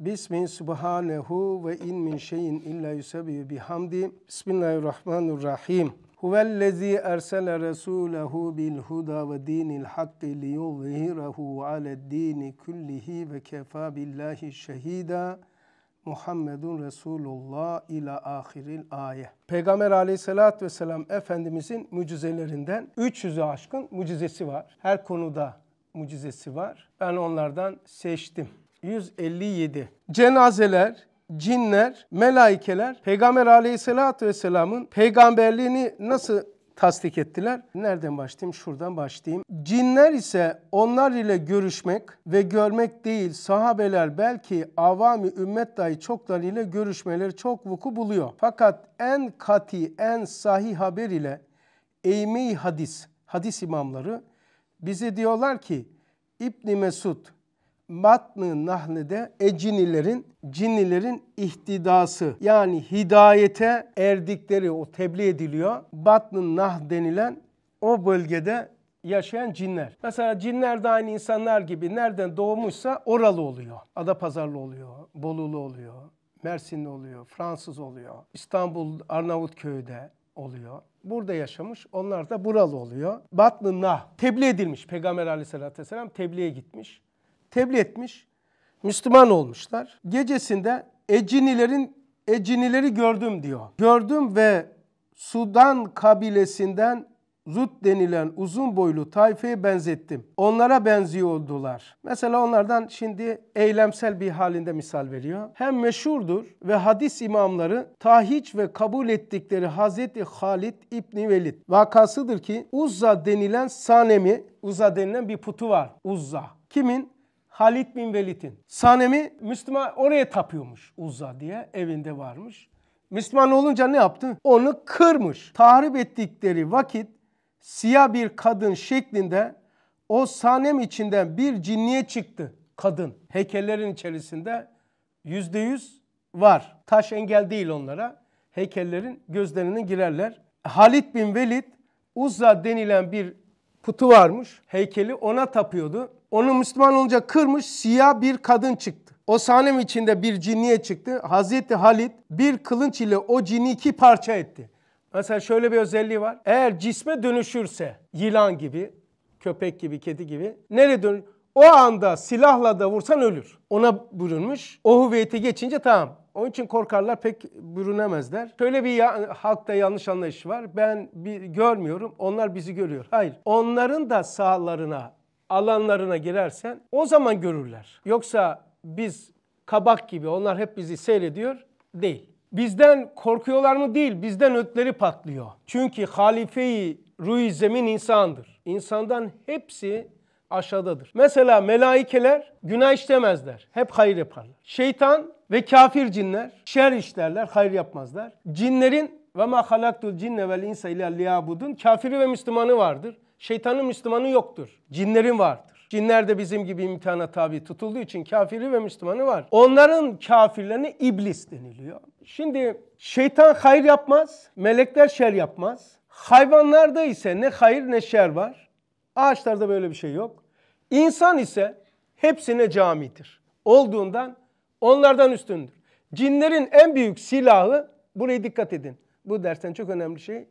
Bismin subhanehu ve in min şeyin illa yusebbihu bihamdi. Bismillahirrahmanirrahim. Huvellezî ersele resûlehu bil huda ve dinil hakki liyuzhirehu ale'd-dîni kullihi ve kefâ billahi şehîdâ. Muhammedun Resulullah ila ahiril aye. Peygamber aleyhissalatü vesselam Efendimizin mucizelerinden 300'ü aşkın mucizesi var. Her konuda mucizesi var. Ben onlardan seçtim. 157. Cenazeler, cinler, melaikeler Peygamber aleyhissalatü vesselamın peygamberliğini nasıl tasdik ettiler. Nereden başlayayım? Şuradan başlayayım. Cinler ise onlar ile görüşmek ve görmek değil sahabeler belki avami ümmet dahi çoklar ile görüşmeleri çok vuku buluyor. Fakat en kati, en sahih haber ile eğme hadis, hadis imamları bize diyorlar ki İbni Mesud matn-ı nahlede ecinilerin, cinnilerin ihtidası yani hidayete erdikleri o tebliğ ediliyor. batn nah denilen o bölgede yaşayan cinler. Mesela cinler de aynı insanlar gibi nereden doğmuşsa oralı oluyor. Ada Pazarlı oluyor, Bolulu oluyor, Mersinli oluyor, Fransız oluyor, İstanbul Arnavutköy'de oluyor. Burada yaşamış, onlar da buralı oluyor. Batlı Nah tebliğ edilmiş Peygamber aleyhissalatü vesselam tebliğe gitmiş tebliğ etmiş. Müslüman olmuşlar. Gecesinde Ecinilerin Ecinileri gördüm diyor. Gördüm ve Sudan kabilesinden Rut denilen uzun boylu tayfeye benzettim. Onlara benziyordular. Mesela onlardan şimdi eylemsel bir halinde misal veriyor. Hem meşhurdur ve hadis imamları tahiç ve kabul ettikleri Hazreti Halid İbni Velid vakasıdır ki Uzza denilen Sanemi, Uzza denilen bir putu var. Uzza. Kimin? Halid bin Velid'in. Sanemi Müslüman oraya tapıyormuş Uzza diye evinde varmış. Müslüman olunca ne yaptı? Onu kırmış. Tahrip ettikleri vakit siyah bir kadın şeklinde o sanem içinden bir cinniye çıktı kadın. Heykellerin içerisinde yüzde yüz var. Taş engel değil onlara. Heykellerin gözlerine girerler. Halid bin Velid Uzza denilen bir putu varmış. Heykeli ona tapıyordu. Onu Müslüman olunca kırmış siyah bir kadın çıktı. O sahnem içinde bir cinniye çıktı. Hazreti Halid bir kılınç ile o cini iki parça etti. Mesela şöyle bir özelliği var. Eğer cisme dönüşürse yılan gibi, köpek gibi, kedi gibi nereye dön? O anda silahla da vursan ölür. Ona bürünmüş. O hüviyete geçince tamam. Onun için korkarlar pek bürünemezler. Şöyle bir ya, halkta yanlış anlayış var. Ben bir görmüyorum onlar bizi görüyor. Hayır onların da sağlarına alanlarına girersen o zaman görürler. Yoksa biz kabak gibi onlar hep bizi seyrediyor değil. Bizden korkuyorlar mı değil, bizden ötleri patlıyor. Çünkü halifeyi ruh zemin insandır. İnsandan hepsi aşağıdadır. Mesela melaikeler günah işlemezler. Hep hayır yaparlar. Şeytan ve kafir cinler şer işlerler, hayır yapmazlar. Cinlerin ve ma halaktul cinne vel insa illa liyabudun kafiri ve Müslümanı vardır şeytanın Müslümanı yoktur. Cinlerin vardır. Cinler de bizim gibi imtihana tabi tutulduğu için kafiri ve Müslümanı var. Onların kafirlerine iblis deniliyor. Şimdi şeytan hayır yapmaz, melekler şer yapmaz. Hayvanlarda ise ne hayır ne şer var. Ağaçlarda böyle bir şey yok. İnsan ise hepsine camidir. Olduğundan onlardan üstündür. Cinlerin en büyük silahı, buraya dikkat edin. Bu dersten çok önemli şey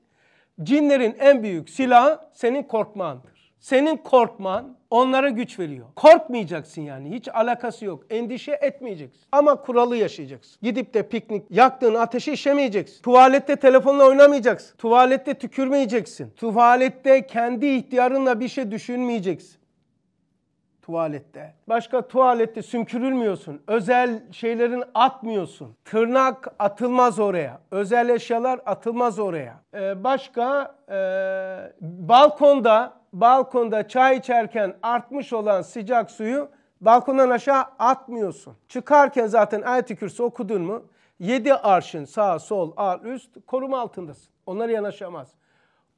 Cinlerin en büyük silahı senin korkmandır. Senin korkman onlara güç veriyor. Korkmayacaksın yani hiç alakası yok. Endişe etmeyeceksin. Ama kuralı yaşayacaksın. Gidip de piknik yaktığın ateşi işemeyeceksin. Tuvalette telefonla oynamayacaksın. Tuvalette tükürmeyeceksin. Tuvalette kendi ihtiyarınla bir şey düşünmeyeceksin tuvalette. Başka tuvalette sümkürülmüyorsun. Özel şeylerin atmıyorsun. Tırnak atılmaz oraya. Özel eşyalar atılmaz oraya. Ee, başka e, balkonda balkonda çay içerken artmış olan sıcak suyu balkondan aşağı atmıyorsun. Çıkarken zaten ayet-i kürsü okudun mu? 7 arşın sağ sol ar üst koruma altındasın. Onlar yanaşamaz.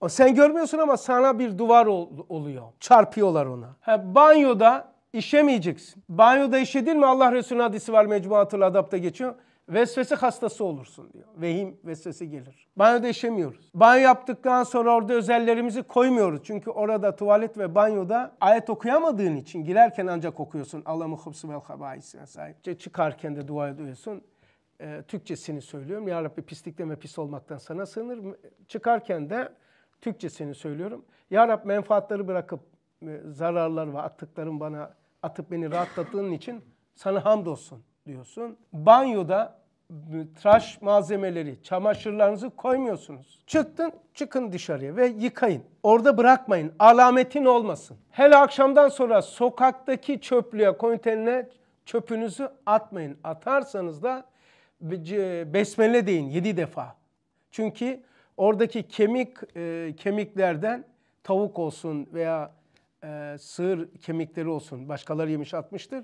Sen görmüyorsun ama sana bir duvar ol, oluyor. Çarpıyorlar ona. Ha, banyoda işemeyeceksin. Banyoda işedin mi Allah Resulü hadisi var Mecmuatül Adap'ta geçiyor. Vesvese hastası olursun diyor. Vehim vesvese gelir. Banyoda işemiyoruz. Banyo yaptıktan sonra orada özellerimizi koymuyoruz. Çünkü orada tuvalet ve banyoda ayet okuyamadığın için girerken ancak okuyorsun. Allah'ım hıfzı vel habaisi vesaire. Çıkarken de dua ediyorsun. Ee, Türkçesini söylüyorum. Ya Rabbi pislikten ve pis olmaktan sana sığınır. Çıkarken de Türkçesini söylüyorum. Ya Rab menfaatları bırakıp e, zararlar ve attıkların bana atıp beni rahatlattığın için sana hamdolsun diyorsun. Banyoda e, tıraş malzemeleri, çamaşırlarınızı koymuyorsunuz. Çıktın, çıkın dışarıya ve yıkayın. Orada bırakmayın. Alametin olmasın. Hele akşamdan sonra sokaktaki çöplüğe, konteynerine çöpünüzü atmayın. Atarsanız da besmele deyin yedi defa. Çünkü Oradaki kemik e, kemiklerden tavuk olsun veya e, sığır kemikleri olsun başkaları yemiş atmıştır.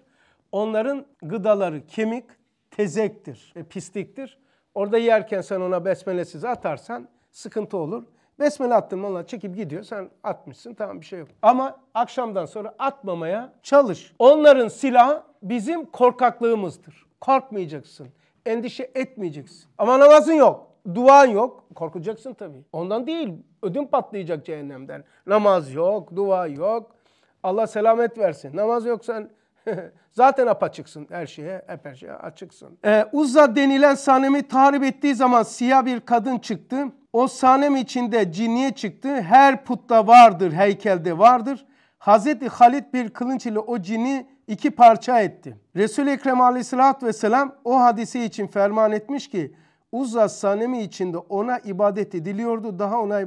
Onların gıdaları kemik tezektir, e, pisliktir. Orada yerken sen ona besmelesiz atarsan sıkıntı olur. Besmele attın onlar çekip gidiyor. Sen atmışsın tamam bir şey yok. Ama akşamdan sonra atmamaya çalış. Onların silahı bizim korkaklığımızdır. Korkmayacaksın. Endişe etmeyeceksin. Ama namazın yok. Duan yok. Korkacaksın tabii. Ondan değil. Ödün patlayacak cehennemden. Namaz yok, dua yok. Allah selamet versin. Namaz yok sen zaten apaçıksın her şeye, hep her şeye açıksın. Ee, Uzza denilen sanemi tahrip ettiği zaman siyah bir kadın çıktı. O sanem içinde cinniye çıktı. Her putta vardır, heykelde vardır. Hazreti Halid bir kılınç ile o cini iki parça etti. Resul-i Ekrem aleyhissalatü vesselam o hadisi için ferman etmiş ki Uzza sanemi içinde ona ibadet ediliyordu. Daha ona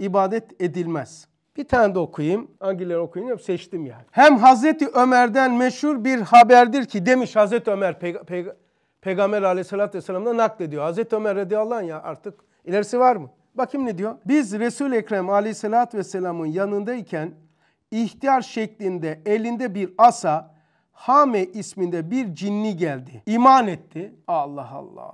ibadet edilmez. Bir tane de okuyayım. Hangileri okuyayım seçtim yani. Hem Hazreti Ömer'den meşhur bir haberdir ki demiş Hazreti Ömer peyg peyg Peygamber aleyhissalatü vesselam'da naklediyor. Hazreti Ömer radıyallahu anh ya artık ilerisi var mı? Bakayım ne diyor? Biz Resul-i Ekrem aleyhissalatü vesselamın yanındayken ihtiyar şeklinde elinde bir asa Hame isminde bir cinni geldi. İman etti. Allah Allah.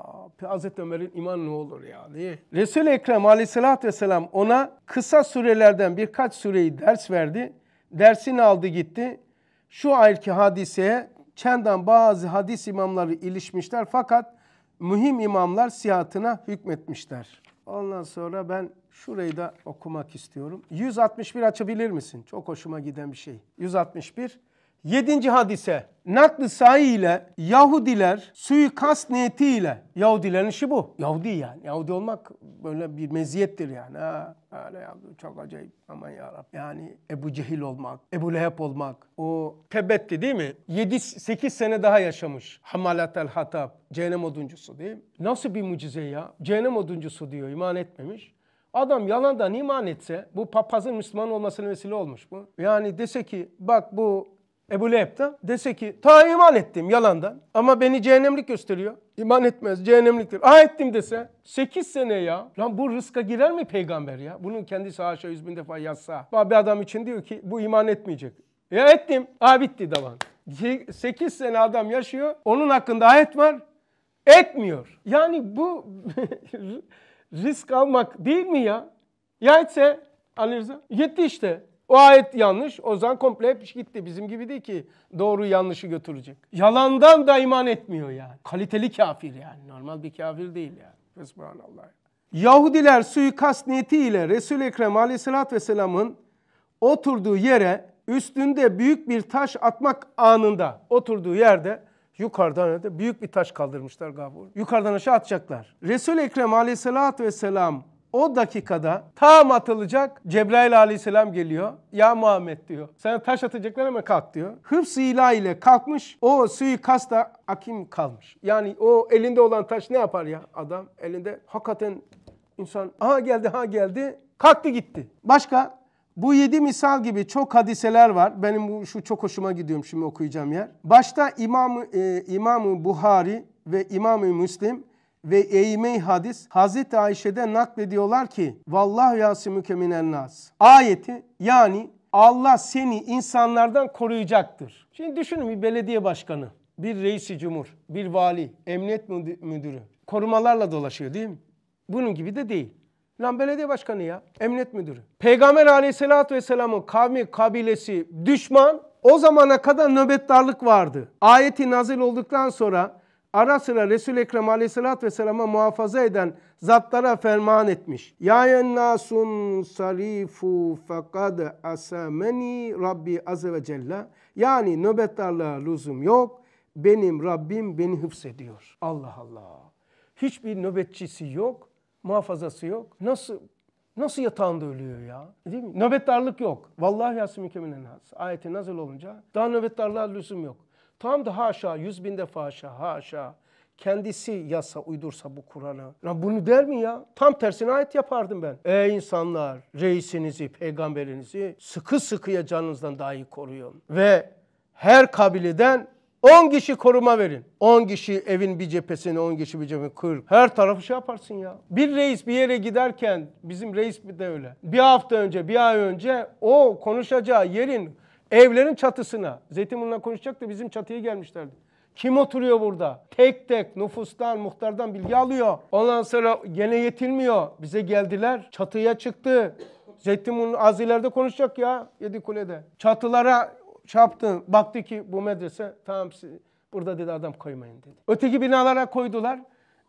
Hazreti Ömer'in imanı ne olur ya diye. Resul-i Ekrem aleyhissalatü vesselam ona kısa sürelerden birkaç sureyi ders verdi. Dersini aldı gitti. Şu ayki hadiseye çendan bazı hadis imamları ilişmişler fakat mühim imamlar sihatına hükmetmişler. Ondan sonra ben şurayı da okumak istiyorum. 161 açabilir misin? Çok hoşuma giden bir şey. 161 Yedinci hadise nakli sahi ile Yahudiler suikast niyetiyle Yahudilerin işi bu. Yahudi yani. Yahudi olmak böyle bir meziyettir yani. Ha, öyle ya çok acayip. Aman yarabbim. Yani Ebu Cehil olmak, Ebu Leheb olmak. O Tebet'ti değil mi? 7-8 sene daha yaşamış. Hamalat el Hatab. Cehennem oduncusu değil mi? Nasıl bir mucize ya? Cehennem oduncusu diyor. iman etmemiş. Adam yalandan iman etse bu papazın Müslüman olmasına vesile olmuş bu. Yani dese ki bak bu Ebu Leheb de dese ki ta iman ettim yalandan ama beni cehennemlik gösteriyor. İman etmez cehennemliktir. Ah ettim dese 8 sene ya. Lan bu rızka girer mi peygamber ya? Bunun kendisi haşa yüz bin defa yazsa. Bir adam için diyor ki bu iman etmeyecek. Ya ettim. Ah bitti davan. 8 şey, sene adam yaşıyor. Onun hakkında ayet var. Etmiyor. Yani bu risk almak değil mi ya? Ya etse Ali Rıza yetti işte. O ayet yanlış. O zaman komple hep gitti. Bizim gibi değil ki doğru yanlışı götürecek. Yalandan da iman etmiyor yani. Kaliteli kafir yani. Normal bir kafir değil yani. Allah. Yahudiler suikast niyetiyle Resul-i Ekrem aleyhissalatü vesselamın oturduğu yere üstünde büyük bir taş atmak anında oturduğu yerde yukarıdan büyük bir taş kaldırmışlar gavur. Yukarıdan aşağı atacaklar. Resul-i Ekrem aleyhissalatü vesselam o dakikada tam atılacak Cebrail aleyhisselam geliyor. Ya Muhammed diyor. Sana taş atacaklar ama kalk diyor. Hıfz-ı ile kalkmış. O suikasta akim kalmış. Yani o elinde olan taş ne yapar ya adam? Elinde hakikaten insan ha geldi ha geldi kalktı gitti. Başka bu yedi misal gibi çok hadiseler var. Benim bu şu çok hoşuma gidiyorum şimdi okuyacağım yer. Başta İmam e, İmam Buhari ve İmam Müslim ve eğime hadis Hazreti Ayşe'de naklediyorlar ki Vallah yasimüke minen nas. Ayeti yani Allah seni insanlardan koruyacaktır. Şimdi düşünün bir belediye başkanı, bir reisi cumhur, bir vali, emniyet müdürü korumalarla dolaşıyor değil mi? Bunun gibi de değil. Lan belediye başkanı ya, emniyet müdürü. Peygamber aleyhissalatü vesselamın kavmi, kabilesi, düşman o zamana kadar nöbetdarlık vardı. Ayeti nazil olduktan sonra ara sıra Resul-i Ekrem aleyhissalatü vesselama muhafaza eden zatlara ferman etmiş. Ya ennasun sarifu fekad asameni Rabbi azze ve celle. Yani nöbetlerle lüzum yok. Benim Rabbim beni hıfzediyor. Allah Allah. Hiçbir nöbetçisi yok. Muhafazası yok. Nasıl Nasıl yatağında ölüyor ya? Değil mi? Nöbetdarlık yok. Vallahi yasmin keminen has. Ayeti nazil olunca daha nöbettarlığa lüzum yok. Tam da haşa yüz bin defa haşa haşa kendisi yasa uydursa bu Kur'an'a. Ya bunu der mi ya? Tam tersine ayet yapardım ben. Ey insanlar reisinizi, peygamberinizi sıkı sıkıya canınızdan dahi koruyun. Ve her kabileden 10 kişi koruma verin. 10 kişi evin bir cephesine, 10 kişi bir cephesine kır. Her tarafı şey yaparsın ya. Bir reis bir yere giderken bizim reis bir de öyle. Bir hafta önce, bir ay önce o konuşacağı yerin Evlerin çatısına. Zeytinburnu'na konuşacak da bizim çatıya gelmişlerdi. Kim oturuyor burada? Tek tek nüfustan, muhtardan bilgi alıyor. Ondan sonra gene yetilmiyor. Bize geldiler. Çatıya çıktı. Zeytinburnu az ileride konuşacak ya yedi kulede. Çatılara çarptı. Baktı ki bu medrese tamam burada dedi adam koymayın dedi. Öteki binalara koydular.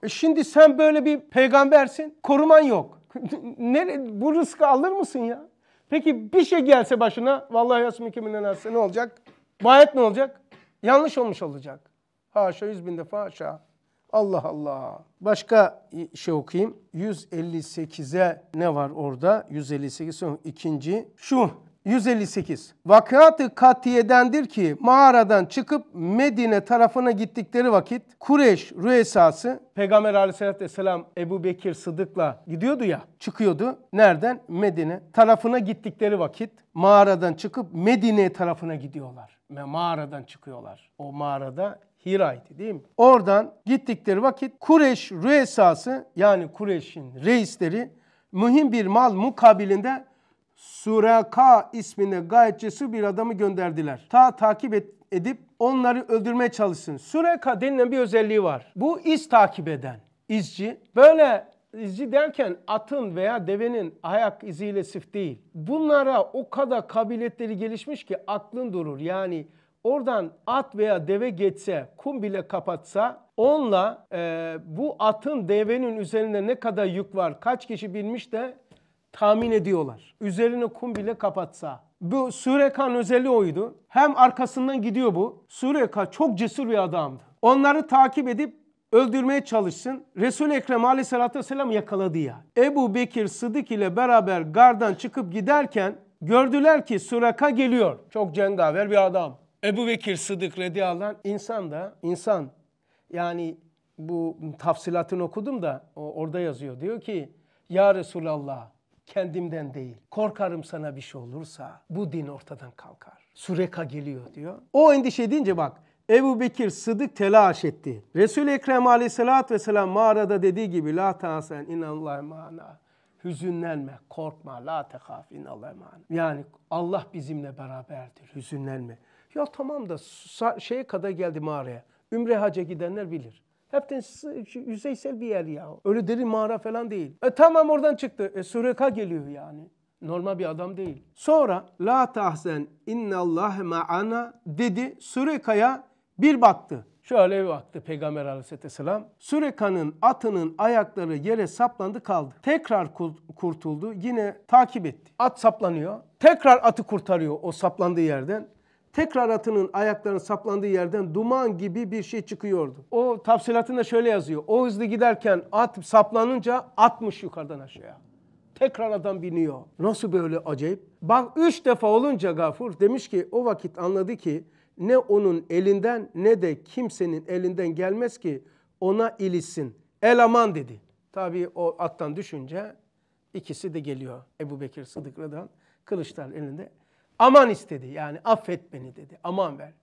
E şimdi sen böyle bir peygambersin. Koruman yok. ne, bu rızkı alır mısın ya? Peki bir şey gelse başına vallahi yasmin kimin nasıl ne olacak? Bayet ne olacak? Yanlış olmuş olacak. Haşa yüz bin defa haşa. Allah Allah. Başka şey okuyayım. 158'e ne var orada? 158 son ikinci şu 158. Vakıatı katiyedendir ki mağaradan çıkıp Medine tarafına gittikleri vakit Kureyş rüyesası Peygamber aleyhissalatü vesselam Ebu Bekir Sıdık'la gidiyordu ya çıkıyordu. Nereden? Medine tarafına gittikleri vakit mağaradan çıkıp Medine tarafına gidiyorlar. Ve mağaradan çıkıyorlar. O mağarada Hira'ydı değil mi? Oradan gittikleri vakit Kureş rüyesası yani Kureş'in reisleri mühim bir mal mukabilinde Sureka isminde gayet cesur bir adamı gönderdiler. Ta takip et, edip onları öldürmeye çalışsın. Sureka denilen bir özelliği var. Bu iz takip eden, izci. Böyle izci derken atın veya devenin ayak iziyle sif değil. Bunlara o kadar kabiliyetleri gelişmiş ki aklın durur. Yani oradan at veya deve geçse, kum bile kapatsa onunla e, bu atın devenin üzerinde ne kadar yük var, kaç kişi binmiş de tahmin ediyorlar. Üzerine kum bile kapatsa. Bu Surekan özelliği oydu. Hem arkasından gidiyor bu. Sureka çok cesur bir adamdı. Onları takip edip öldürmeye çalışsın. Resul-i Ekrem aleyhissalatü vesselam yakaladı ya. Ebu Bekir Sıdık ile beraber gardan çıkıp giderken gördüler ki Sureka geliyor. Çok cengaver bir adam. Ebu Bekir Sıdık radıyallahu anh insan da insan. Yani bu tafsilatını okudum da orada yazıyor. Diyor ki ya Resulallah kendimden değil. Korkarım sana bir şey olursa bu din ortadan kalkar. Sureka geliyor diyor. O endişe edince bak Ebu Bekir Sıdık telaş etti. Resul-i Ekrem aleyhissalatü vesselam mağarada dediği gibi La tahsen inallah mana. Hüzünlenme, korkma, la tehaf inallah mana. Yani Allah bizimle beraberdir, hüzünlenme. Ya tamam da şeye kadar geldi mağaraya. Ümre haca gidenler bilir. Hepten yüzeysel bir yer ya. Öyle derin mağara falan değil. E tamam oradan çıktı. E, Sureka geliyor yani. Normal bir adam değil. Sonra la tahzen innallâhe ma'ana dedi. Sürekaya bir baktı. Şöyle bir baktı Peygamber aleyhisselam. Süreka'nın atının ayakları yere saplandı kaldı. Tekrar kurtuldu yine takip etti. At saplanıyor. Tekrar atı kurtarıyor o saplandığı yerden tekrar atının ayaklarının saplandığı yerden duman gibi bir şey çıkıyordu. O tafsilatında şöyle yazıyor. O hızlı giderken at saplanınca atmış yukarıdan aşağıya. Tekrar adam biniyor. Nasıl böyle acayip? Bak üç defa olunca Gafur demiş ki o vakit anladı ki ne onun elinden ne de kimsenin elinden gelmez ki ona ilisin. El aman dedi. Tabii o attan düşünce ikisi de geliyor. Ebu Bekir Sıdıklı'dan kılıçlar elinde Aman istedi yani affet beni dedi. Aman ver.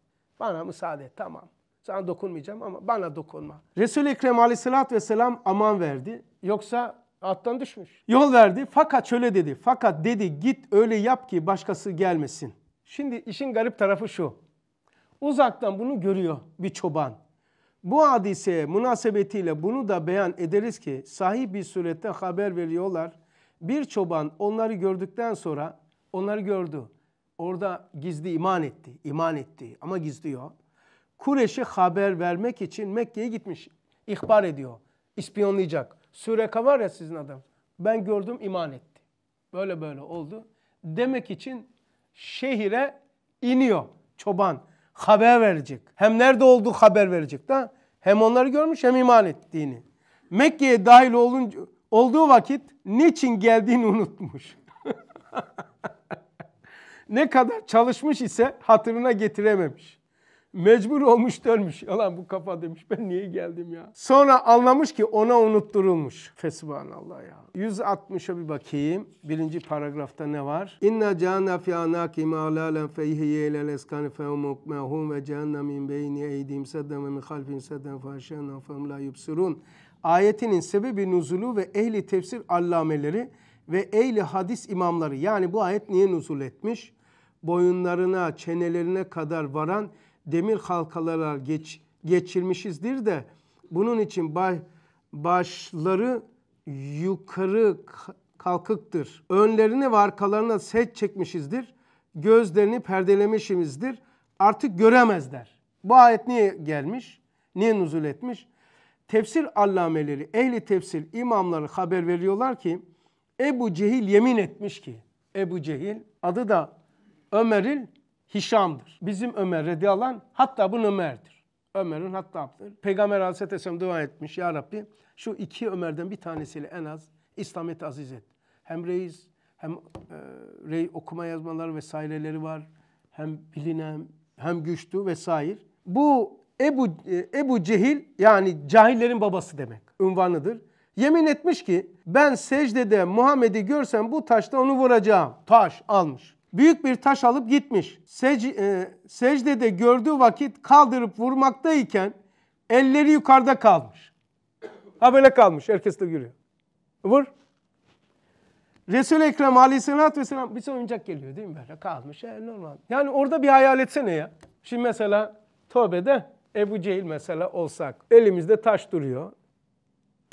Bana müsaade tamam. Sana dokunmayacağım ama bana dokunma. Resul-i Ekrem aleyhissalatü vesselam aman verdi. Yoksa attan düşmüş. Yol verdi fakat şöyle dedi. Fakat dedi git öyle yap ki başkası gelmesin. Şimdi işin garip tarafı şu. Uzaktan bunu görüyor bir çoban. Bu hadise münasebetiyle bunu da beyan ederiz ki sahih bir surette haber veriyorlar. Bir çoban onları gördükten sonra onları gördü. Orada gizli iman etti. iman etti ama gizliyor. Kureş'e haber vermek için Mekke'ye gitmiş. İhbar ediyor. İspiyonlayacak. Süreka var ya sizin adam. Ben gördüm iman etti. Böyle böyle oldu. Demek için şehire iniyor çoban. Haber verecek. Hem nerede olduğu haber verecek da hem onları görmüş hem iman ettiğini. Mekke'ye dahil olunca, olduğu vakit niçin geldiğini unutmuş. Ne kadar çalışmış ise hatırına getirememiş. Mecbur olmuş dönmüş. Yalan bu kafa demiş. Ben niye geldim ya? Sonra anlamış ki ona unutturulmuş. allah ya. 160'a bir bakayım. Birinci paragrafta ne var? İnna cehennem fi anaki ma'lalen feyhiye ilel eskani fehumuk mehum ve cehennem min beyni eydim seddem ve min halfin seddem fahşenem fehum la yubsurun. Ayetinin sebebi nuzulu ve ehli tefsir allameleri ve ehli hadis imamları yani bu ayet niye nuzul etmiş? Boyunlarına, çenelerine kadar varan demir halkalara geç, geçirmişizdir de bunun için baş, başları yukarı kalkıktır. önlerini ve arkalarına set çekmişizdir. Gözlerini perdelemişimizdir. Artık göremezler. Bu ayet niye gelmiş? Niye nuzul etmiş? Tefsir allameleri, ehli tefsir imamları haber veriyorlar ki Ebu Cehil yemin etmiş ki Ebu Cehil adı da Ömer'il Hişam'dır. Bizim Ömer rediyalan hatta bu Ömer'dir. Ömer'in hatta Peygamber Aleyhisselatü dua etmiş. Ya Rabbi şu iki Ömer'den bir tanesiyle en az İslamiyet'i aziz et. Hem reis hem e, rey, okuma yazmaları vesaireleri var. Hem bilinen hem güçlü vesaire. Bu Ebu, e, Ebu Cehil yani cahillerin babası demek. Ünvanıdır. Yemin etmiş ki ben secdede Muhammed'i görsem bu taşla onu vuracağım. Taş almış. Büyük bir taş alıp gitmiş. Sec e, secdede gördüğü vakit kaldırıp vurmaktayken elleri yukarıda kalmış. Ha böyle kalmış. Herkes de görüyor. Vur. Resul-i Ekrem aleyhissalatü vesselam bir son oyuncak geliyor değil mi böyle kalmış. E, normal. Yani orada bir hayal etsene ya. Şimdi mesela tövbede Ebu Cehil mesela olsak elimizde taş duruyor.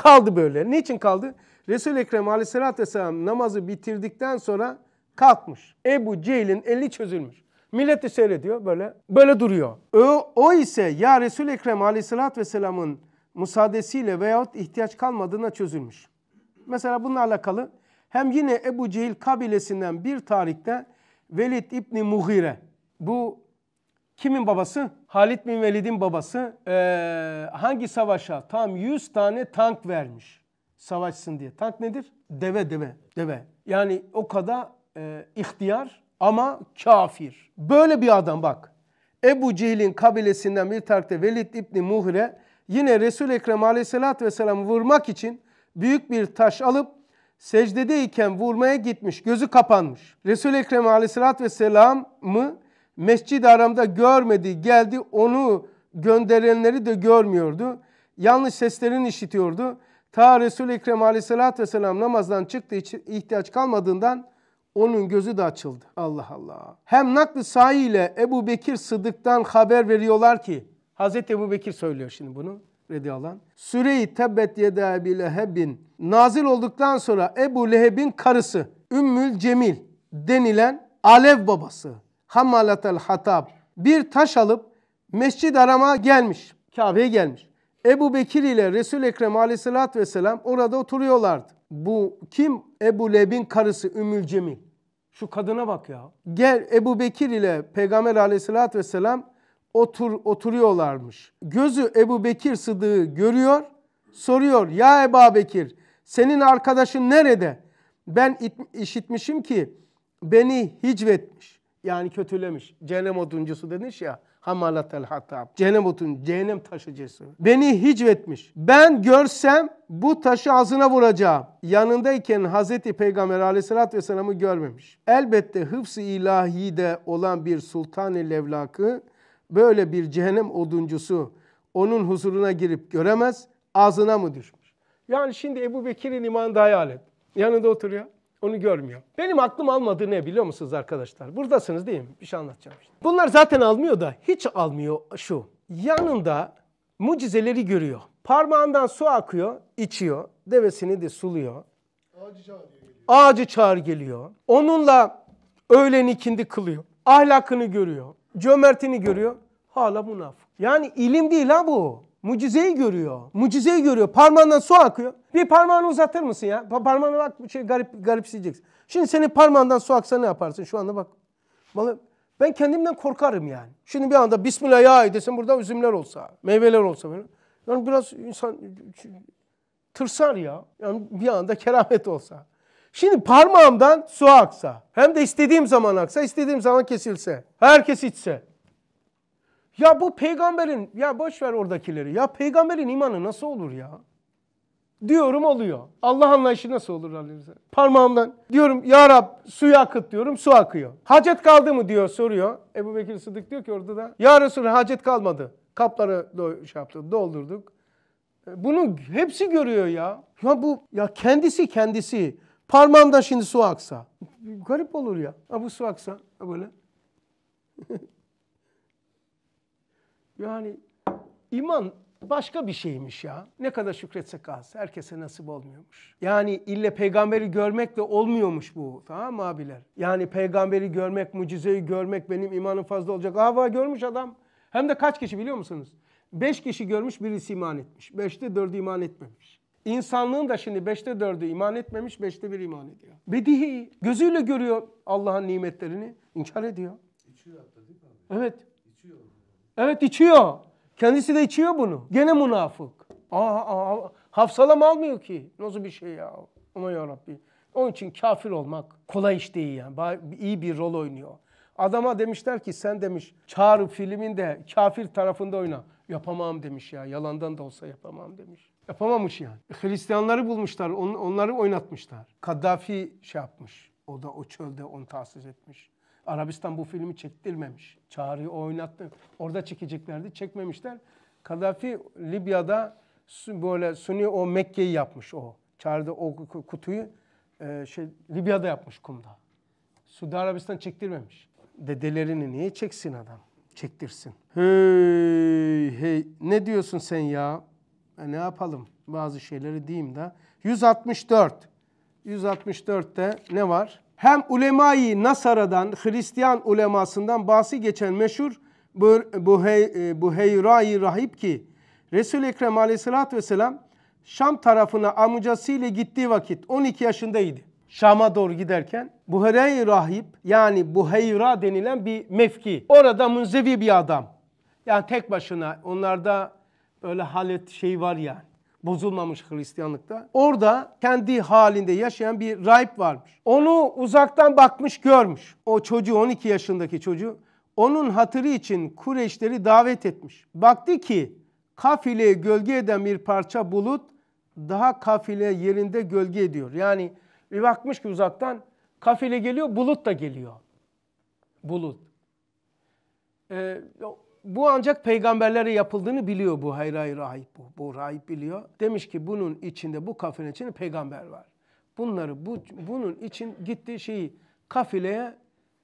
Kaldı böyle. Niçin kaldı? Resul-i Ekrem aleyhissalatü vesselam namazı bitirdikten sonra kalkmış. Ebu Cehil'in eli çözülmüş. Millet de seyrediyor böyle. Böyle duruyor. O, o ise ya resul Ekrem aleyhissalatü vesselamın müsaadesiyle veyahut ihtiyaç kalmadığına çözülmüş. Mesela bununla alakalı hem yine Ebu Cehil kabilesinden bir tarihte Velid İbni muhire. bu Kimin babası? Halit bin Velid'in babası. Ee, hangi savaşa? Tam 100 tane tank vermiş. Savaşsın diye. Tank nedir? Deve deve deve. Yani o kadar e, ihtiyar ama kafir. Böyle bir adam bak. Ebu Cehil'in kabilesinden bir tarihte Velid İbni Muhre yine Resul-i Ekrem aleyhissalatü vesselam vurmak için büyük bir taş alıp secdedeyken vurmaya gitmiş. Gözü kapanmış. Resul-i Ekrem aleyhissalatü vesselam'ı Mescid-i Haram'da görmedi, geldi onu gönderenleri de görmüyordu. Yanlış seslerini işitiyordu. Ta Resul-i Ekrem aleyhissalatü vesselam namazdan çıktı ihtiyaç kalmadığından onun gözü de açıldı. Allah Allah. Hem nakli sahi ile Ebu Bekir Sıddık'tan haber veriyorlar ki Hazreti Ebu Bekir söylüyor şimdi bunu radıyallahu anh. Süreyi Tebbet Yeda Ebi Leheb'in nazil olduktan sonra Ebu Leheb'in karısı Ümmül Cemil denilen Alev babası Hamalat Hammalatel Hatab bir taş alıp Mescid Aram'a gelmiş. Kabe'ye gelmiş. Ebu Bekir ile Resul-i Ekrem aleyhissalatü vesselam orada oturuyorlardı. Bu kim? Ebu Leb'in karısı Ümül Cemil. Şu kadına bak ya. Gel Ebu Bekir ile Peygamber aleyhissalatü vesselam otur, oturuyorlarmış. Gözü Ebu Bekir Sıdık'ı görüyor. Soruyor ya Ebu Bekir senin arkadaşın nerede? Ben işitmişim ki beni hicvetmiş yani kötülemiş. Cehennem oduncusu demiş ya. Hamalatel hatab. Cehennem otun, cehennem taşıcısı. Beni hicvetmiş. Ben görsem bu taşı ağzına vuracağım. Yanındayken Hazreti Peygamber aleyhissalatü vesselam'ı görmemiş. Elbette hıfz-ı ilahide olan bir sultan-ı levlakı böyle bir cehennem oduncusu onun huzuruna girip göremez. Ağzına mı düşmüş? Yani şimdi Ebu Bekir'in imanı da hayal et. Yanında oturuyor. Onu görmüyor. Benim aklım almadığı ne biliyor musunuz arkadaşlar? Buradasınız değil mi? Bir şey anlatacağım işte. Bunlar zaten almıyor da hiç almıyor şu. Yanında mucizeleri görüyor. Parmağından su akıyor, içiyor. Devesini de suluyor. Ağacı çağır geliyor. Ağacı çağır geliyor. Onunla öğlen ikindi kılıyor. Ahlakını görüyor. Cömertini görüyor. Hala münafık. Yani ilim değil ha bu. Mucizeyi görüyor. Mucizeyi görüyor. Parmağından su akıyor. Bir parmağını uzatır mısın ya? Parmağına bak şey garip garipsiyeceksin. Şimdi senin parmağından su aksa ne yaparsın? Şu anda bak. Vallahi ben kendimden korkarım yani. Şimdi bir anda Bismillah ya desin burada üzümler olsa, meyveler olsa böyle. Yani biraz insan tırsar ya. Yani bir anda keramet olsa. Şimdi parmağımdan su aksa, hem de istediğim zaman aksa, istediğim zaman kesilse, herkes içse. Ya bu peygamberin ya boş ver oradakileri. Ya peygamberin imanı nasıl olur ya? Diyorum oluyor. Allah anlayışı nasıl olur Rabbimize? Parmağımdan diyorum ya Rab suyu akıt diyorum su akıyor. Hacet kaldı mı diyor soruyor. Ebu Bekir Sıddık diyor ki orada da ya Resul hacet kalmadı. Kapları do şey yaptık, doldurduk. E, bunu hepsi görüyor ya. Ya bu ya kendisi kendisi. Parmağımdan şimdi su aksa. Garip olur ya. Ha bu su aksa böyle. Yani iman başka bir şeymiş ya. Ne kadar şükretsek az. Herkese nasip olmuyormuş. Yani ille peygamberi görmekle olmuyormuş bu. Tamam mı abiler? Yani peygamberi görmek, mucizeyi görmek benim imanım fazla olacak. Hava görmüş adam. Hem de kaç kişi biliyor musunuz? Beş kişi görmüş birisi iman etmiş. Beşte dördü iman etmemiş. İnsanlığın da şimdi beşte dördü iman etmemiş, beşte bir iman ediyor. Bedihi. Gözüyle görüyor Allah'ın nimetlerini. inkar ediyor. İçiyor hatta değil mi abi? Evet. Evet içiyor. Kendisi de içiyor bunu. Gene münafık. Aa, aa, hafsalam almıyor ki. Nasıl bir şey ya? Ama ya Rabbi. Onun için kafir olmak kolay iş değil yani. İyi bir rol oynuyor. Adama demişler ki sen demiş Çağrı filminde kafir tarafında oyna. Yapamam demiş ya. Yalandan da olsa yapamam demiş. Yapamamış yani. Hristiyanları bulmuşlar. On, onları oynatmışlar. Kaddafi şey yapmış. O da o çölde onu tahsis etmiş. Arabistan bu filmi çektirmemiş. Çağrı'yı oynattı. Orada çekeceklerdi. Çekmemişler. Kadafi Libya'da böyle Suni o Mekke'yi yapmış o. Çağrı'da o kutuyu e, şey Libya'da yapmış kumda. Suudi Arabistan çektirmemiş. Dedelerini niye çeksin adam? Çektirsin. Hey hey ne diyorsun sen ya? E, ne yapalım? Bazı şeyleri diyeyim de. 164. 164'te ne var? hem ulemayı Nasara'dan, Hristiyan ulemasından bahsi geçen meşhur Buheyra-i e, Rahip ki Resul-i Ekrem aleyhissalatü vesselam Şam tarafına amcasıyla gittiği vakit 12 yaşındaydı. Şam'a doğru giderken Buheyra-i Rahip yani Buheyra denilen bir mevki. Orada münzevi bir adam. Yani tek başına onlarda böyle halet şey var yani bozulmamış Hristiyanlıkta. Orada kendi halinde yaşayan bir rahip varmış. Onu uzaktan bakmış görmüş. O çocuğu 12 yaşındaki çocuğu onun hatırı için Kureyşleri davet etmiş. Baktı ki kafileye gölge eden bir parça bulut daha kafile yerinde gölge ediyor. Yani bir bakmış ki uzaktan kafile geliyor bulut da geliyor. Bulut. Ee, bu ancak peygamberlere yapıldığını biliyor bu hayra rahip bu. Bu rahip biliyor. Demiş ki bunun içinde bu kafenin içinde peygamber var. Bunları bu, bunun için gittiği şeyi kafileye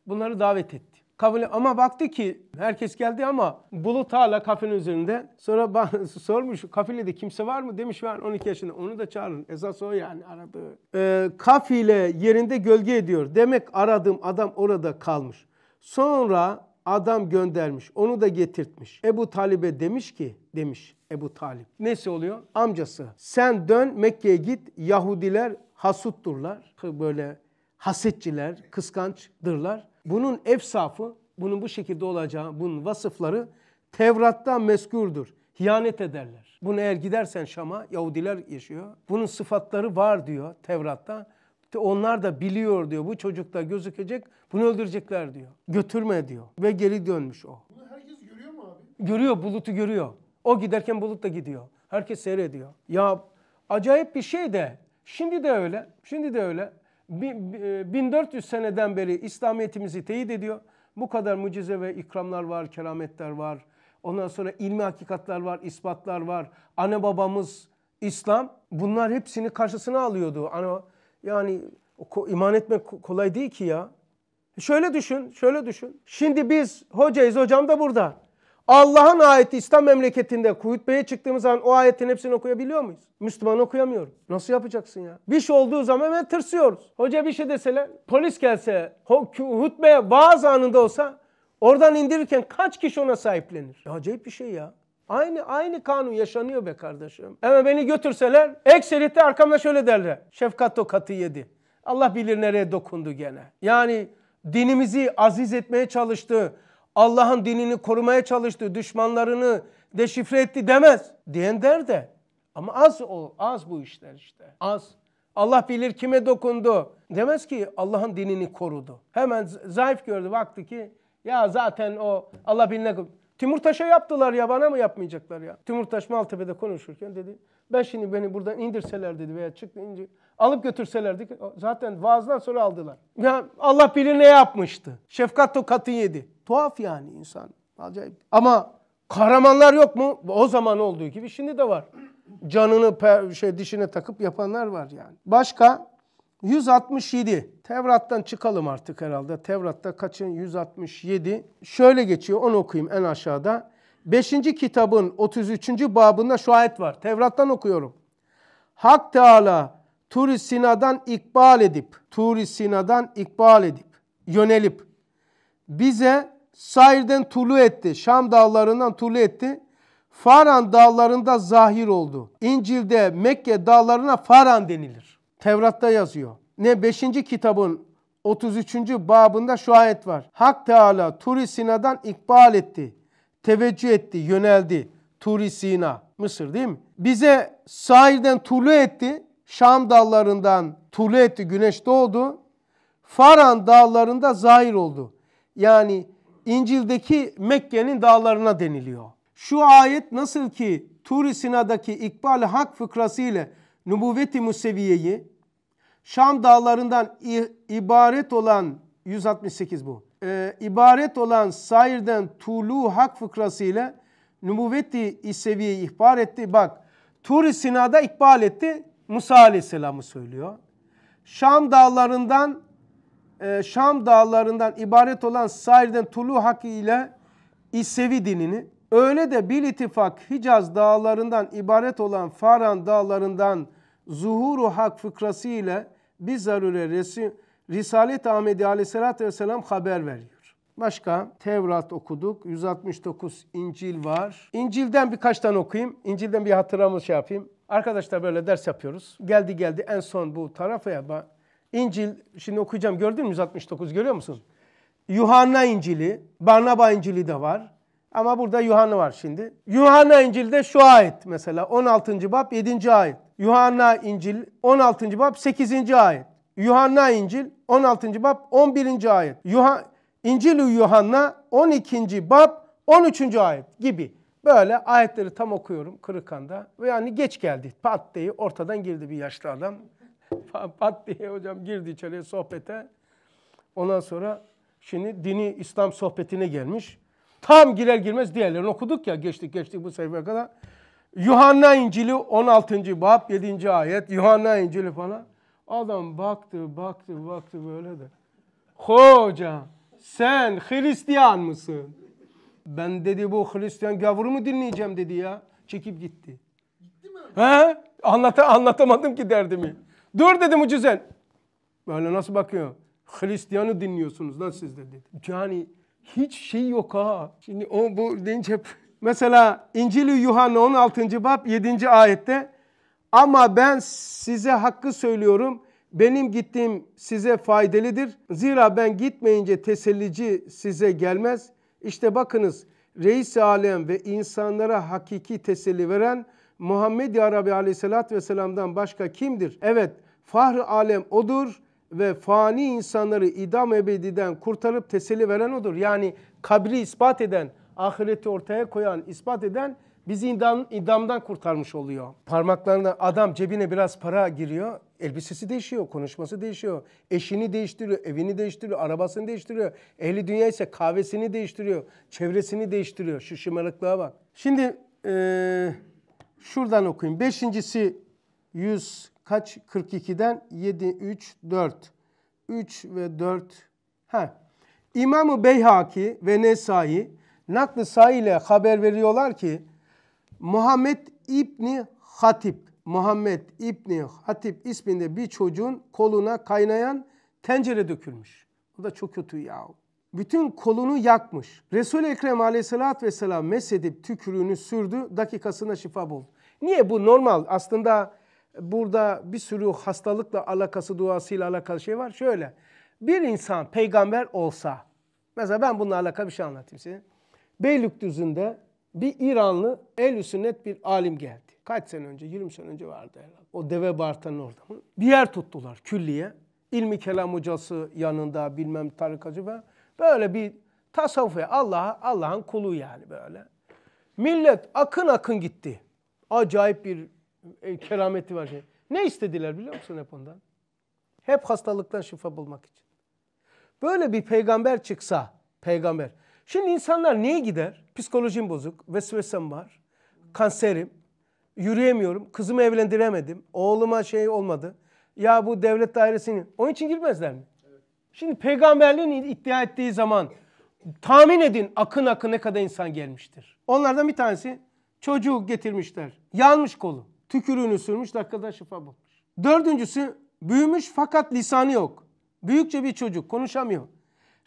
bunları davet etti. Kafile, ama baktı ki herkes geldi ama bulut hala kafenin üzerinde. Sonra bana, sormuş kafilede kimse var mı? Demiş var 12 yaşında onu da çağırın. Esas o yani aradığı. Ee, kafile yerinde gölge ediyor. Demek aradığım adam orada kalmış. Sonra adam göndermiş. Onu da getirtmiş. Ebu Talib'e demiş ki demiş Ebu Talip. Nesi oluyor? Amcası. Sen dön Mekke'ye git. Yahudiler hasutturlar. Böyle hasetçiler, kıskançdırlar. Bunun efsafı, bunun bu şekilde olacağı, bunun vasıfları Tevrat'ta meskurdur. Hiyanet ederler. Bunu eğer gidersen Şam'a, Yahudiler yaşıyor. Bunun sıfatları var diyor Tevrat'ta. Onlar da biliyor diyor. Bu çocukta gözükecek. Bunu öldürecekler diyor. Götürme diyor. Ve geri dönmüş o. Bunu herkes görüyor mu abi? Görüyor. Bulutu görüyor. O giderken bulut da gidiyor. Herkes seyrediyor. Ya acayip bir şey de şimdi de öyle. Şimdi de öyle. 1400 e, seneden beri İslamiyetimizi teyit ediyor. Bu kadar mucize ve ikramlar var, kerametler var. Ondan sonra ilmi hakikatler var, ispatlar var. Anne babamız İslam bunlar hepsini karşısına alıyordu. Ana yani iman etmek kolay değil ki ya. E şöyle düşün, şöyle düşün. Şimdi biz hocayız, hocam da burada. Allah'ın ayeti İslam memleketinde kuyutbeye çıktığımız zaman o ayetin hepsini okuyabiliyor muyuz? Müslüman okuyamıyorum. Nasıl yapacaksın ya? Bir şey olduğu zaman hemen tırsıyoruz. Hoca bir şey deseler, polis gelse, hutbeye bazı anında olsa oradan indirirken kaç kişi ona sahiplenir? Ya acayip bir şey ya. Aynı aynı kanun yaşanıyor be kardeşim. Ama beni götürseler ekserite arkamda şöyle derler. Şefkat tokatı yedi. Allah bilir nereye dokundu gene. Yani dinimizi aziz etmeye çalıştı. Allah'ın dinini korumaya çalıştı. Düşmanlarını deşifre etti demez. Diyen der de. Ama az o, az bu işler işte. Az. Allah bilir kime dokundu. Demez ki Allah'ın dinini korudu. Hemen zayıf gördü baktı ki ya zaten o Allah bilir ne Timur taşa yaptılar ya bana mı yapmayacaklar ya? Timur taş Maltepe'de konuşurken dedi ben şimdi beni buradan indirseler dedi veya çıktı ince Alıp götürselerdi zaten vaazdan sonra aldılar. Ya Allah bilir ne yapmıştı. Şefkat tokatı yedi. Tuhaf yani insan. Acayip. Ama kahramanlar yok mu? O zaman olduğu gibi şimdi de var. Canını şey dişine takıp yapanlar var yani. Başka 167. Tevrat'tan çıkalım artık herhalde. Tevrat'ta kaçın? 167. Şöyle geçiyor. Onu okuyayım en aşağıda. 5. kitabın 33. babında şu ayet var. Tevrat'tan okuyorum. Hak Teala Tur-i Sina'dan ikbal edip, Tur-i Sina'dan ikbal edip, yönelip bize Sair'den tulu etti. Şam dağlarından tulu etti. Faran dağlarında zahir oldu. İncil'de Mekke dağlarına Faran denilir. Tevrat'ta yazıyor. Ne 5. kitabın 33. babında şu ayet var. Hak Teala Turi Sina'dan ikbal etti. Teveccüh etti, yöneldi. Turi Sina, Mısır değil mi? Bize sahilden tulu etti. Şam dağlarından tulu etti, güneş doğdu. Faran dağlarında zahir oldu. Yani İncil'deki Mekke'nin dağlarına deniliyor. Şu ayet nasıl ki Turi Sina'daki ikbal hak fıkrası ile nübüvvet-i Museviye'yi Şam dağlarından ibaret olan 168 bu. E, ibaret olan sairden Tulu Hak fıkrası ile nübüvvet İseviye'yi ihbar etti. Bak tur Sina'da ikbal etti. Musa Aleyhisselam'ı söylüyor. Şam dağlarından e, Şam dağlarından ibaret olan sairden Tulu Hak ile İsevi dinini öyle de bir ittifak Hicaz dağlarından ibaret olan Faran dağlarından Zuhuru Hak fıkrası ile bir zarure resim, Risalet Ahmedi Aleyhisselatü Vesselam haber veriyor. Başka Tevrat okuduk. 169 İncil var. İncil'den birkaç tane okuyayım. İncil'den bir hatıramız şey yapayım. Arkadaşlar böyle ders yapıyoruz. Geldi geldi en son bu tarafa ya. İncil şimdi okuyacağım. Gördün mü 169 görüyor musun? Yuhanna İncil'i, Barnaba İncil'i de var. Ama burada Yuhanna var şimdi. Yuhanna İncil'de şu ayet mesela 16. bab 7. ayet. Yuhanna İncil 16. bab 8. ayet. Yuhanna İncil 16. bab 11. ayet. İncil İncil Yuhanna 12. bab 13. ayet gibi. Böyle ayetleri tam okuyorum Kırıkan'da. Yani geç geldi. Pat diye ortadan girdi bir yaşlı adam. Pat diye hocam girdi içeriye sohbete. Ondan sonra şimdi dini İslam sohbetine gelmiş. Tam girer girmez diğerlerini okuduk ya geçtik geçtik bu sayfaya kadar. Yuhanna İncil'i 16. bab 7. ayet. Yuhanna İncil'i falan. Adam baktı baktı baktı böyle de. Hoca sen Hristiyan mısın? Ben dedi bu Hristiyan gavuru mu dinleyeceğim dedi ya. Çekip gitti. Gitti mi? He? Anlata, anlatamadım ki derdimi. Dur dedim ucuzen. Böyle nasıl bakıyor? Hristiyanı dinliyorsunuz lan siz dedi. Yani hiç şey yok ha. Şimdi o bu deyince hep Mesela İncil-i Yuhanna 16. bab 7. ayette ama ben size hakkı söylüyorum. Benim gittiğim size faydalıdır. Zira ben gitmeyince tesellici size gelmez. İşte bakınız reis alem ve insanlara hakiki teselli veren Muhammed-i Arabi aleyhissalatü vesselam'dan başka kimdir? Evet fahr alem odur ve fani insanları idam ebediden kurtarıp teselli veren odur. Yani kabri ispat eden, ahireti ortaya koyan, ispat eden bizi idam, idamdan kurtarmış oluyor. Parmaklarına adam cebine biraz para giriyor. Elbisesi değişiyor, konuşması değişiyor. Eşini değiştiriyor, evini değiştiriyor, arabasını değiştiriyor. Ehli dünya ise kahvesini değiştiriyor, çevresini değiştiriyor. Şu şımarıklığa bak. Şimdi ee, şuradan okuyayım. Beşincisi 100 kaç? 42'den 7, 3, 4. 3 ve 4. Ha. i̇mam Beyhaki ve Nesai nakli ile haber veriyorlar ki Muhammed İbni Hatip, Muhammed İbni Hatip isminde bir çocuğun koluna kaynayan tencere dökülmüş. Bu da çok kötü ya. bütün kolunu yakmış. resul Ekrem aleyhissalatü vesselam mesedip tükürüğünü sürdü, dakikasında şifa buldu. Niye bu normal? Aslında burada bir sürü hastalıkla alakası, duasıyla alakalı şey var. Şöyle, bir insan peygamber olsa, mesela ben bununla alakalı bir şey anlatayım size düzünde bir İranlı el sünnet bir alim geldi. Kaç sene önce, 20 sene önce vardı herhalde. O Deve Bartan'ın orada. Bir yer tuttular külliye. İlmi kelam hocası yanında bilmem tarikacı ve böyle bir tasavvufe Allah'a Allah'ın kulu yani böyle. Millet akın akın gitti. Acayip bir e, kerameti var. Şey. Ne istediler biliyor musun hep ondan? Hep hastalıktan şifa bulmak için. Böyle bir peygamber çıksa, peygamber Şimdi insanlar niye gider? Psikolojim bozuk, vesvesem var, kanserim, yürüyemiyorum, kızımı evlendiremedim, oğluma şey olmadı. Ya bu devlet dairesini, onun için girmezler mi? Şimdi peygamberliğin iddia ettiği zaman tahmin edin akın akın ne kadar insan gelmiştir. Onlardan bir tanesi çocuğu getirmişler. Yanmış kolu. Tükürüğünü sürmüş dakikada şifa bulmuş. Dördüncüsü büyümüş fakat lisanı yok. Büyükçe bir çocuk konuşamıyor.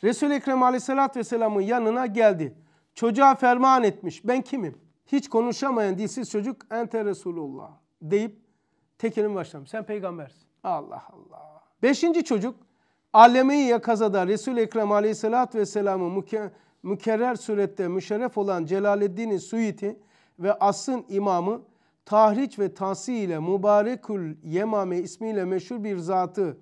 Resul-i Ekrem Aleyhisselatü vesselamın yanına geldi. Çocuğa ferman etmiş. Ben kimim? Hiç konuşamayan dilsiz çocuk ente Resulullah deyip tekelim başlamış. Sen peygambersin. Allah Allah. Beşinci çocuk Alleme-i kazada Resul-i Ekrem Aleyhisselatü vesselamı mükerrer surette müşerref olan Celaleddin Suyiti ve As'ın imamı tahriç ve tansi ile Mübarekül Yemame ismiyle meşhur bir zatı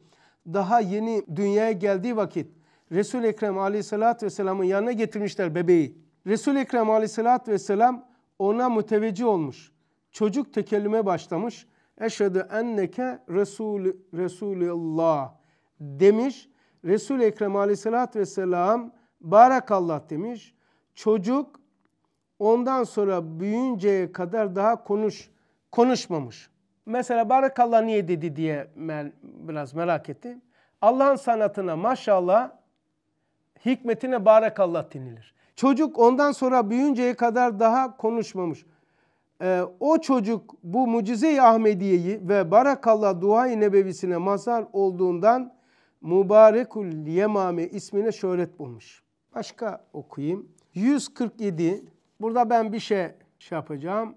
daha yeni dünyaya geldiği vakit Resul Ekrem Aleyhisselatü Vesselam'ın yanına getirmişler bebeği. Resul Ekrem Aleyhisselatü Vesselam ona müteveccih olmuş. Çocuk tekellüme başlamış. Eşhedü enneke Resul Resulullah demiş. Resul Ekrem Aleyhisselatü vesselam barakallah demiş. Çocuk ondan sonra büyüyünceye kadar daha konuş konuşmamış. Mesela barakallah niye dedi diye ben biraz merak ettim. Allah'ın sanatına maşallah hikmetine barakallah denilir. Çocuk ondan sonra büyünceye kadar daha konuşmamış. Ee, o çocuk bu mucize-i Ahmediye'yi ve barakallah dua'yı nebevisine mazhar olduğundan Mubarekul Yemame ismine şöhret bulmuş. Başka okuyayım. 147. Burada ben bir şey, şey yapacağım,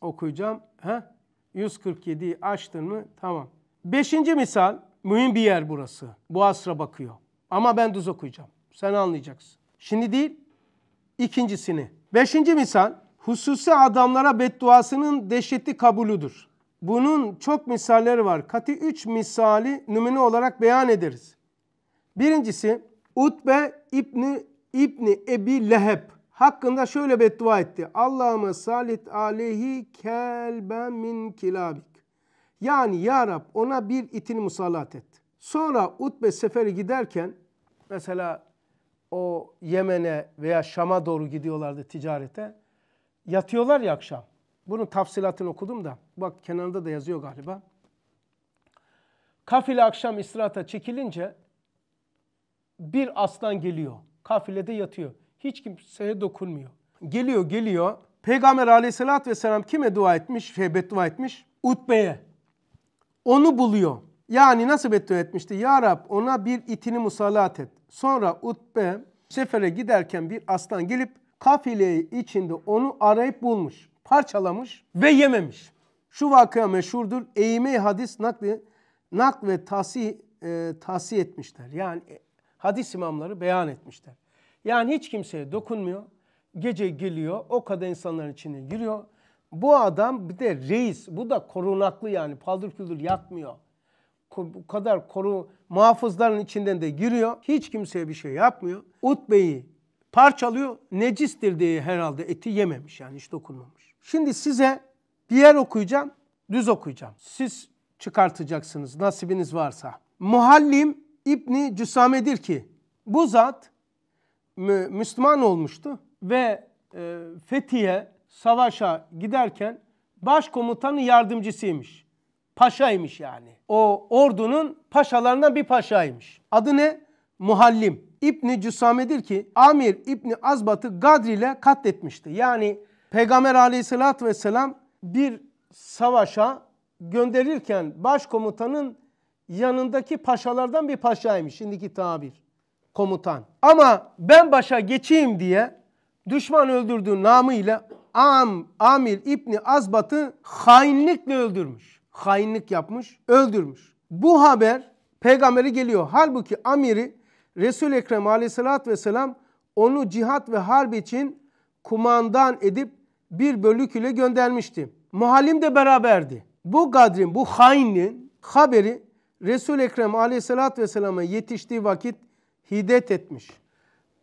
okuyacağım. Ha? 147'yi açtın mı? Tamam. Beşinci misal, mühim bir yer burası. Bu asra bakıyor. Ama ben düz okuyacağım. Sen anlayacaksın. Şimdi değil, ikincisini. Beşinci misal, hususi adamlara bedduasının dehşetli kabulüdür. Bunun çok misalleri var. Katı üç misali numune olarak beyan ederiz. Birincisi, Utbe İbni, İbni Ebi Leheb hakkında şöyle beddua etti. Allah'ıma salit aleyhi kelben min kilabik. Yani Ya Rab ona bir itin musallat et. Sonra Utbe seferi giderken mesela o Yemen'e veya Şam'a doğru gidiyorlardı ticarete. Yatıyorlar ya akşam. Bunun tafsilatını okudum da. Bak kenarında da yazıyor galiba. Kafile akşam istirahata çekilince bir aslan geliyor. Kafilede yatıyor. Hiç kimseye dokunmuyor. Geliyor geliyor. Peygamber aleyhissalatü vesselam kime dua etmiş? Şey beddua etmiş. Utbe'ye. Onu buluyor. Yani nasıl beddua etmişti? Ya Rab ona bir itini musallat et. Sonra Utbe sefere giderken bir aslan gelip kafile içinde onu arayıp bulmuş, parçalamış ve yememiş. Şu vakıa meşhurdur. Eğime hadis nakli, nak ve tahsih, e, tahsih etmişler. Yani e, hadis imamları beyan etmişler. Yani hiç kimseye dokunmuyor. Gece geliyor, o kadar insanların içine giriyor. Bu adam bir de reis, bu da korunaklı yani paldır küldür yatmıyor bu kadar koru muhafızların içinden de giriyor. Hiç kimseye bir şey yapmıyor. Utbe'yi parçalıyor. Necistir diye herhalde eti yememiş yani hiç dokunmamış. Şimdi size bir yer okuyacağım. Düz okuyacağım. Siz çıkartacaksınız nasibiniz varsa. Muhallim İbni Cüsame'dir ki bu zat mü Müslüman olmuştu ve e, Fethiye savaşa giderken başkomutanı yardımcısıymış. Paşaymış yani. O ordunun paşalarından bir paşaymış. Adı ne? Muhallim. İbni Cüsame'dir ki Amir İbni Azbat'ı Gadri ile katletmişti. Yani Peygamber aleyhissalatü vesselam bir savaşa gönderirken başkomutanın yanındaki paşalardan bir paşaymış şimdiki tabir komutan. Ama ben başa geçeyim diye düşman öldürdüğü namı ile Am, Amir İbni Azbat'ı hainlikle öldürmüş hainlik yapmış, öldürmüş. Bu haber peygambere geliyor. Halbuki amiri Resul-i Ekrem aleyhissalatü vesselam onu cihat ve harp için kumandan edip bir bölük ile göndermişti. Muhalim de beraberdi. Bu gadrin, bu hainin haberi Resul-i Ekrem aleyhissalatü vesselama yetiştiği vakit hidet etmiş.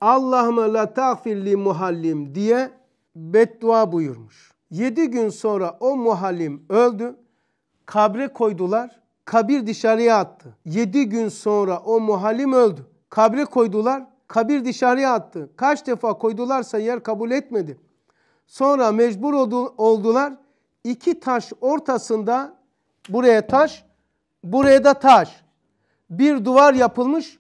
Allahümme la tağfirli muhallim diye beddua buyurmuş. Yedi gün sonra o muhallim öldü. Kabre koydular. Kabir dışarıya attı. Yedi gün sonra o muhalim öldü. Kabre koydular. Kabir dışarıya attı. Kaç defa koydularsa yer kabul etmedi. Sonra mecbur oldular. İki taş ortasında buraya taş, buraya da taş. Bir duvar yapılmış.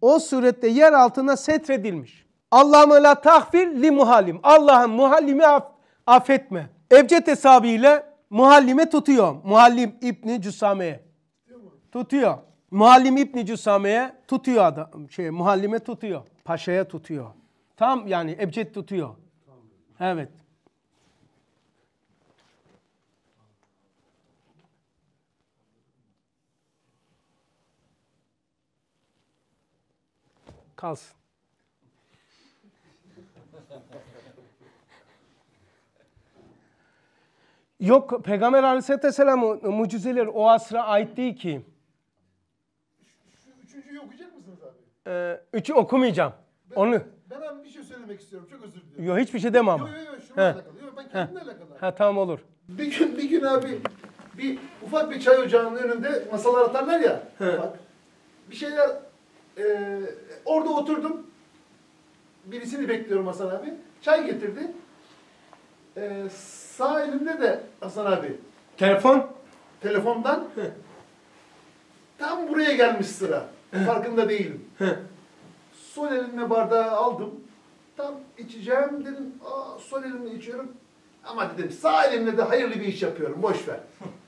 O surette yer altına setredilmiş. Allah'ım la tahfir li muhalim. Allah'ım muhalimi affetme. Ebced hesabı ile Muhallime tutuyor. Muhallim İbni Cüsame'ye. Tutuyor. Muhallim İbni Cüsame'ye tutuyor adam. Şey, muhallime tutuyor. Paşa'ya tutuyor. Tam yani Ebced tutuyor. Evet. Kalsın. Yok Peygamber Aleyhisselam'ın mucizeleri o asra ait değil ki. Şu üçüncüyü okuyacak mısınız abi? Ee, üçü okumayacağım. Ben, Onu. Ben abi bir şey söylemek istiyorum. Çok özür diliyorum. Yok hiçbir şey demem. Yok yok yok. Şununla alakalı. Yok ben kendimle alakalı. Ha tamam olur. Bir gün, bir gün abi bir ufak bir çay ocağının önünde masalar atarlar ya. Bak. Bir şeyler e, orada oturdum. Birisini bekliyorum Hasan abi. Çay getirdi. Ee, sağ elimde de Hasan abi. Telefon? Telefondan. Tam buraya gelmiş sıra. Farkında değilim. Sol elimle bardağı aldım. Tam içeceğim dedim. Aa, sol elimle içiyorum. Ama dedim sağ elimle de hayırlı bir iş yapıyorum. Boş ver.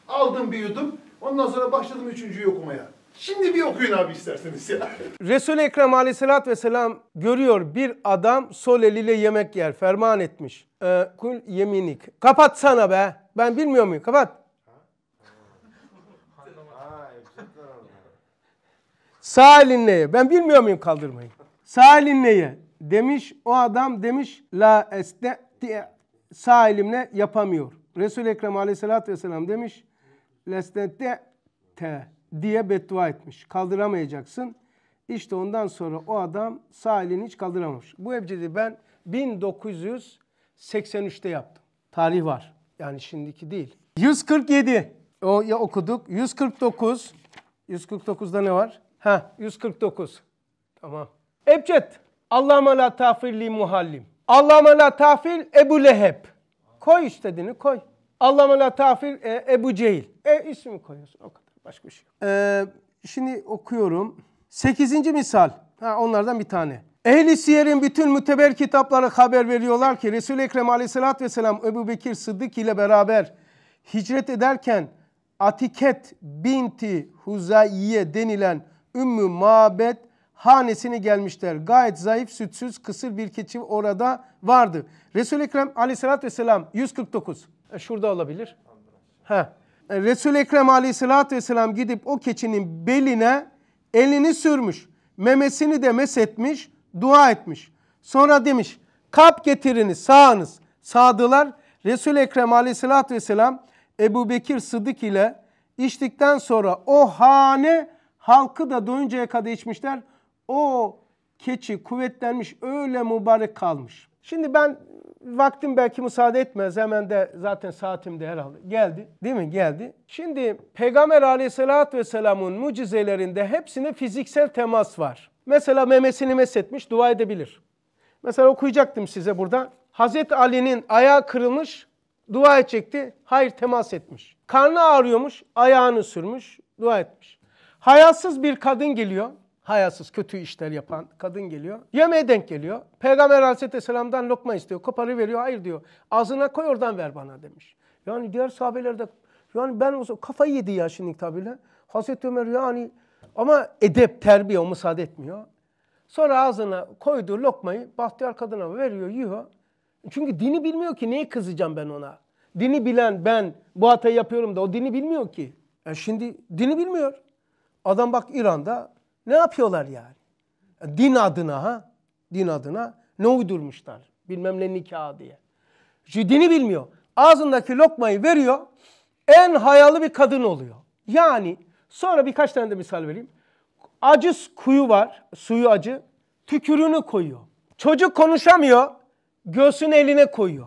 Aldım bir yudum. Ondan sonra başladım üçüncüyü okumaya. Şimdi bir okuyun abi isterseniz ya. Resul-i Ekrem aleyhissalatü vesselam görüyor bir adam sol eliyle yemek yer. Ferman etmiş. Ee, kul yeminik. Kapat sana be. Ben bilmiyor muyum? Kapat. Sağ elinle ye. Ben bilmiyor muyum kaldırmayı? Sağ elinle ye. Demiş o adam demiş la este diye sağ elimle yapamıyor. Resul-i Ekrem aleyhissalatü vesselam demiş la lestette te diye beddua etmiş. Kaldıramayacaksın. İşte ondan sonra o adam sağ elini hiç kaldıramamış. Bu ebcedi ben 1983'te yaptım. Tarih var. Yani şimdiki değil. 147. O ya okuduk. 149. 149'da ne var? Ha, 149. Tamam. Ebced. Allah'ıma la tafirli muhallim. Allah'ıma la tafir Ebu Leheb. Koy istediğini koy. Allah'ıma la tafir e, Ebu Cehil. E ismi koyuyorsun o kadar. Başka bir şey yok. Ee, şimdi okuyorum. Sekizinci misal. Ha, onlardan bir tane. Ehli siyerin bütün müteber kitapları haber veriyorlar ki Resul-i Ekrem aleyhissalatü vesselam Ebu Bekir Sıddık ile beraber hicret ederken Atiket binti Huzayiye denilen Ümmü Mabet hanesini gelmişler. Gayet zayıf, sütsüz, kısır bir keçi orada vardı. Resul-i Ekrem aleyhissalatü vesselam 149. E şurada olabilir. Ha. E, Resul-i Ekrem aleyhissalatü vesselam gidip o keçinin beline elini sürmüş. Memesini de mesetmiş, dua etmiş. Sonra demiş kap getiriniz sağınız. Sağdılar. Resul-i Ekrem aleyhissalatü vesselam Ebu Bekir Sıdık ile içtikten sonra o hane halkı da doyuncaya kadar içmişler. O keçi kuvvetlenmiş öyle mübarek kalmış. Şimdi ben Vaktim belki müsaade etmez. Hemen de zaten saatim de herhalde. Geldi. Değil mi? Geldi. Şimdi Peygamber aleyhissalatü vesselamın mucizelerinde hepsine fiziksel temas var. Mesela memesini mesetmiş dua edebilir. Mesela okuyacaktım size burada. Hazreti Ali'nin ayağı kırılmış dua edecekti. Hayır temas etmiş. Karnı ağrıyormuş ayağını sürmüş dua etmiş. Hayatsız bir kadın geliyor hayasız kötü işler yapan kadın geliyor. Yemeğe denk geliyor. Peygamber aleyhisselamdan lokma istiyor. Koparı veriyor. Hayır diyor. Ağzına koy oradan ver bana demiş. Yani diğer sahabeler de yani ben o kafayı yedi ya şimdi tabiyle. Hazreti Ömer yani ama edep, terbiye o müsaade etmiyor. Sonra ağzına koyduğu lokmayı bahtiyar kadına veriyor, yiyor. Çünkü dini bilmiyor ki neye kızacağım ben ona. Dini bilen ben bu hatayı yapıyorum da o dini bilmiyor ki. Yani e şimdi dini bilmiyor. Adam bak İran'da ne yapıyorlar yani? Din adına ha? Din adına ne uydurmuşlar? Bilmem ne nikah diye. Dini bilmiyor. Ağzındaki lokmayı veriyor. En hayalı bir kadın oluyor. Yani sonra birkaç tane de misal vereyim. Acı kuyu var. Suyu acı. Tükürünü koyuyor. Çocuk konuşamıyor. Göğsünü eline koyuyor.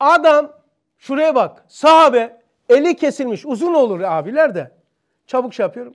Adam şuraya bak. Sahabe eli kesilmiş. Uzun olur abiler de. Çabuk şey yapıyorum.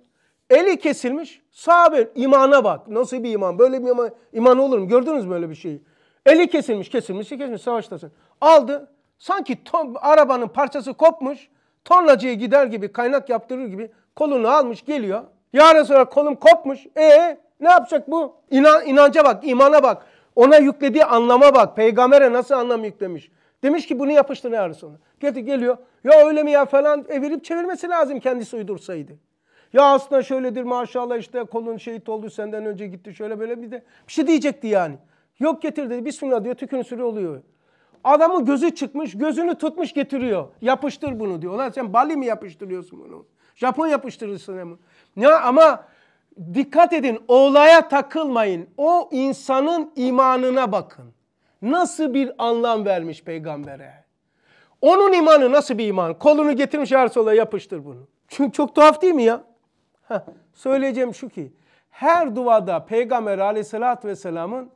Eli kesilmiş. Sahabe imana bak. Nasıl bir iman? Böyle bir iman, iman olur mu? Gördünüz mü öyle bir şeyi? Eli kesilmiş, kesilmiş, kesilmiş. Savaştasın. Aldı. Sanki ton, arabanın parçası kopmuş. Tornacıya gider gibi, kaynak yaptırır gibi kolunu almış geliyor. Yarın sonra kolum kopmuş. E ne yapacak bu? İnan, inanca bak, imana bak. Ona yüklediği anlama bak. Peygamber'e nasıl anlam yüklemiş. Demiş ki bunu yapıştır ya Resulallah. Gel, geliyor. Ya öyle mi ya falan evirip çevirmesi lazım kendisi uydursaydı. Ya aslında şöyledir maşallah işte kolun şehit oldu senden önce gitti şöyle böyle bir de bir şey diyecekti yani. Yok getir dedi bismillah diyor tükün sürü oluyor. Adamın gözü çıkmış gözünü tutmuş getiriyor. Yapıştır bunu diyor. Lan sen Bali mi yapıştırıyorsun bunu? Japon yapıştırırsın hem. Ya ama dikkat edin olaya takılmayın. O insanın imanına bakın. Nasıl bir anlam vermiş peygambere? Onun imanı nasıl bir iman? Kolunu getirmiş her sola yapıştır bunu. Çünkü çok tuhaf değil mi ya? Heh, söyleyeceğim şu ki her duada Peygamber aleyhissalatü vesselamın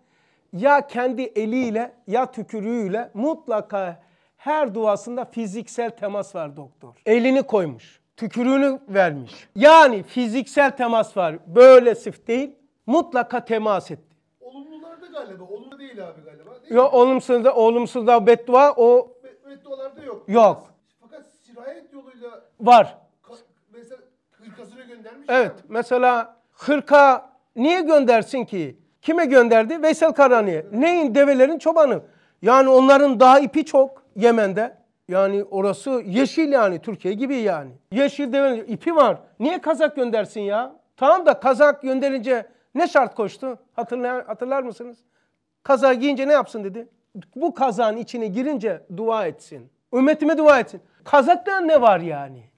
ya kendi eliyle ya tükürüğüyle mutlaka her duasında fiziksel temas var doktor. Elini koymuş, tükürüğünü vermiş. Yani fiziksel temas var. Böyle sif değil, mutlaka temas etti. Olumlularda galiba, olumlu değil abi galiba. Değil Yok, olumsuzda, olumsuzda beddua o... Be beddualarda yok. Yok. Fakat sirayet yoluyla... Var. Arkasını göndermiş. Evet. Ya. Mesela hırka niye göndersin ki? Kime gönderdi? Veysel Karani'ye. Neyin? Develerin çobanı. Yani onların daha ipi çok Yemen'de. Yani orası yeşil yani Türkiye gibi yani. Yeşil develerin ipi var. Niye Kazak göndersin ya? Tamam da Kazak gönderince ne şart koştu? Hatırlar, hatırlar mısınız? Kaza giyince ne yapsın dedi? Bu kazanın içine girince dua etsin. Ümmetime dua etsin. Kazak'ta ne var yani?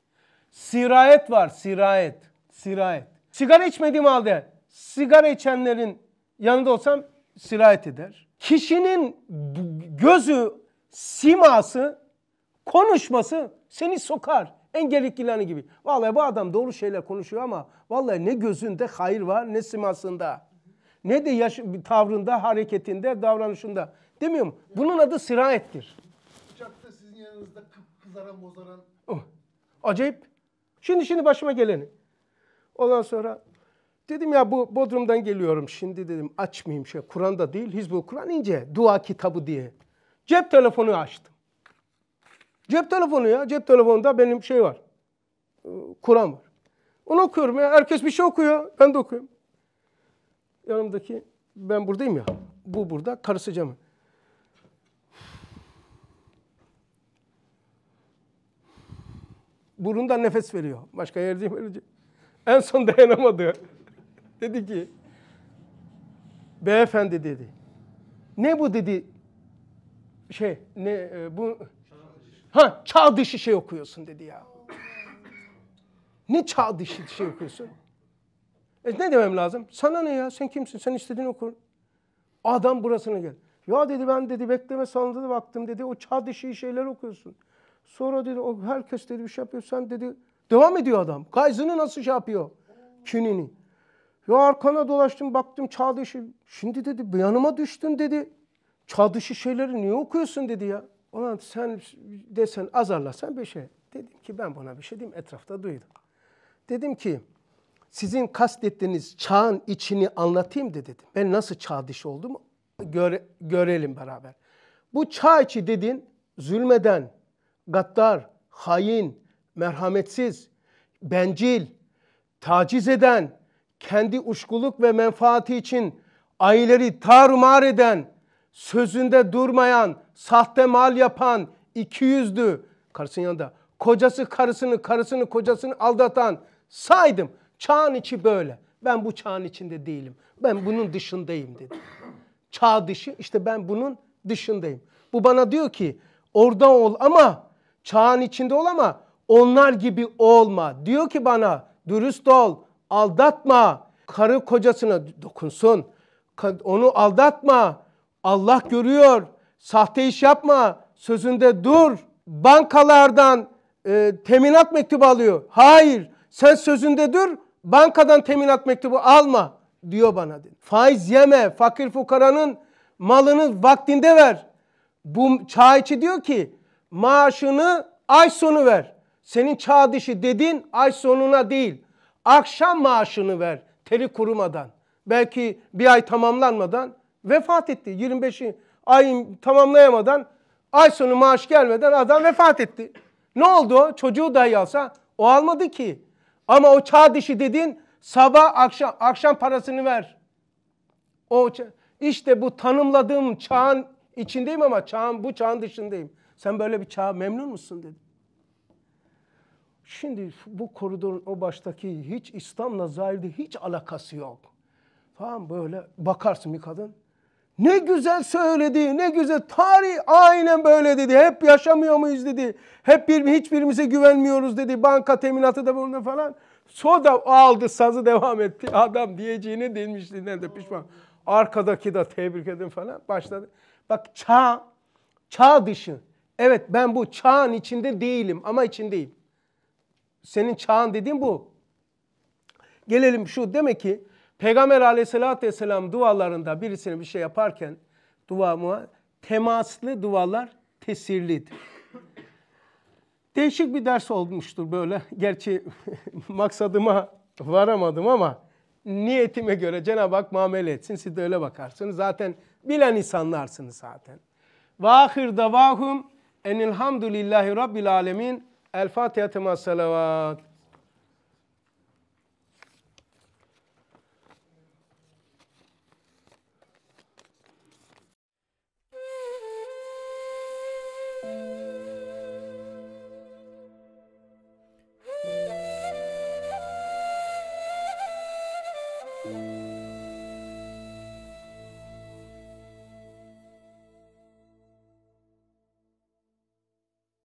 Sirayet var sirayet. Sirayet. Sigara içmediğim halde sigara içenlerin yanında olsam sirayet eder. Kişinin gözü, siması, konuşması seni sokar. Engellik ilanı gibi. Vallahi bu adam doğru şeyler konuşuyor ama vallahi ne gözünde hayır var ne simasında. Ne de yaş tavrında, hareketinde, davranışında. Demiyor mu? Bunun adı sirayettir. Uçakta sizin yanınızda kızaran, bozaran. Oh. Acayip Şimdi şimdi başıma geleni. Ondan sonra dedim ya bu Bodrum'dan geliyorum. Şimdi dedim açmayayım şey. Kur'an'da değil. Hizbul Kur'an ince. Dua kitabı diye. Cep telefonu açtım. Cep telefonu ya. Cep telefonunda benim şey var. Iı, Kur'an var. Onu okuyorum ya. Herkes bir şey okuyor. Ben de okuyorum. Yanımdaki ben buradayım ya. Bu burada. Karısı Cemil. burundan nefes veriyor. Başka yerden verecek. En son dayanamadı. dedi ki, beyefendi dedi. Ne bu dedi? Şey, ne e, bu? ha, çağ dışı şey okuyorsun dedi ya. ne çağ dışı şey okuyorsun? E ne demem lazım? Sana ne ya? Sen kimsin? Sen istediğini okur. Adam burasına gel. Ya dedi ben dedi bekleme salonunda da baktım dedi. O çağ dışı şeyler okuyorsun. Sonra dedi o herkes dedi bir şey yapıyor. Sen dedi devam ediyor adam. Kayzını nasıl şey yapıyor? Kinini. Ya arkana dolaştım baktım çağ dışı. Şimdi dedi yanıma düştün dedi. Çağ dışı şeyleri niye okuyorsun dedi ya. Ulan sen desen azarlasan bir şey. Dedim ki ben buna bir şey diyeyim etrafta duydum. Dedim ki sizin kastettiğiniz çağın içini anlatayım da dedim. Ben nasıl çağ dışı olduğumu göre, görelim beraber. Bu çağ içi dedin zulmeden, gaddar, hain, merhametsiz, bencil, taciz eden, kendi uşkuluk ve menfaati için aileleri tarumar eden, sözünde durmayan, sahte mal yapan, iki yüzlü, karısının yanında, kocası karısını, karısını kocasını aldatan saydım. Çağın içi böyle. Ben bu çağın içinde değilim. Ben bunun dışındayım dedi. Çağ dışı işte ben bunun dışındayım. Bu bana diyor ki orada ol ama Çağın içinde ol ama onlar gibi olma. Diyor ki bana dürüst ol, aldatma. Karı kocasına dokunsun. Onu aldatma. Allah görüyor. Sahte iş yapma. Sözünde dur. Bankalardan e, teminat mektubu alıyor. Hayır. Sen sözünde dur. Bankadan teminat mektubu alma diyor bana. Faiz yeme. Fakir fukaranın malını vaktinde ver. Bu çağ içi diyor ki maaşını ay sonu ver. Senin çağ dışı dedin ay sonuna değil. Akşam maaşını ver teri kurumadan. Belki bir ay tamamlanmadan vefat etti. 25 ayın tamamlayamadan ay sonu maaş gelmeden adam vefat etti. Ne oldu? Çocuğu dahi alsa o almadı ki. Ama o çağ dışı dedin sabah akşam akşam parasını ver. O işte bu tanımladığım çağın içindeyim ama çağın bu çağın dışındayım. Sen böyle bir çağa memnun musun dedi. Şimdi bu koridorun o baştaki hiç İslam'la zahirde hiç alakası yok. Tamam böyle bakarsın bir kadın. Ne güzel söyledi, ne güzel tarih aynen böyle dedi. Hep yaşamıyor muyuz dedi. Hep bir, hiçbirimize güvenmiyoruz dedi. Banka teminatı da bulundu falan. Soda aldı sazı devam etti. Adam diyeceğini dinmişliğinden de pişman. Arkadaki de tebrik edin falan başladı. Bak çağ, çağ dışı. Evet ben bu çağın içinde değilim ama içindeyim. Senin çağın dediğin bu. Gelelim şu demek ki Peygamber aleyhissalatü vesselam dualarında birisine bir şey yaparken duamı temaslı dualar tesirlidir. Değişik bir ders olmuştur böyle. Gerçi maksadıma varamadım ama niyetime göre Cenab-ı Hak muamele etsin. Siz de öyle bakarsınız. Zaten bilen insanlarsınız zaten. Vahir davahum Enilhamdülillahi Rabbil Alemin. El Fatiha tema salavat.